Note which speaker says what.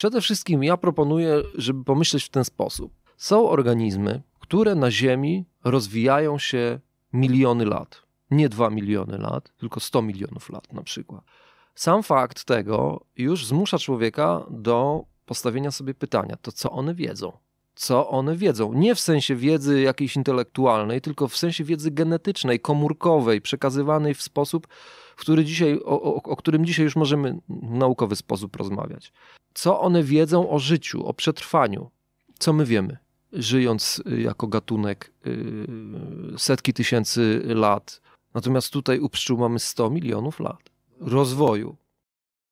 Speaker 1: Przede wszystkim ja proponuję, żeby pomyśleć w ten sposób. Są organizmy, które na Ziemi rozwijają się miliony lat. Nie 2 miliony lat, tylko 100 milionów lat na przykład. Sam fakt tego już zmusza człowieka do postawienia sobie pytania, to co one wiedzą? Co one wiedzą? Nie w sensie wiedzy jakiejś intelektualnej, tylko w sensie wiedzy genetycznej, komórkowej, przekazywanej w sposób, który dzisiaj, o, o, o którym dzisiaj już możemy naukowy sposób rozmawiać. Co one wiedzą o życiu, o przetrwaniu? Co my wiemy? Żyjąc y, jako gatunek y, setki tysięcy lat, natomiast tutaj u pszczół mamy 100 milionów lat rozwoju.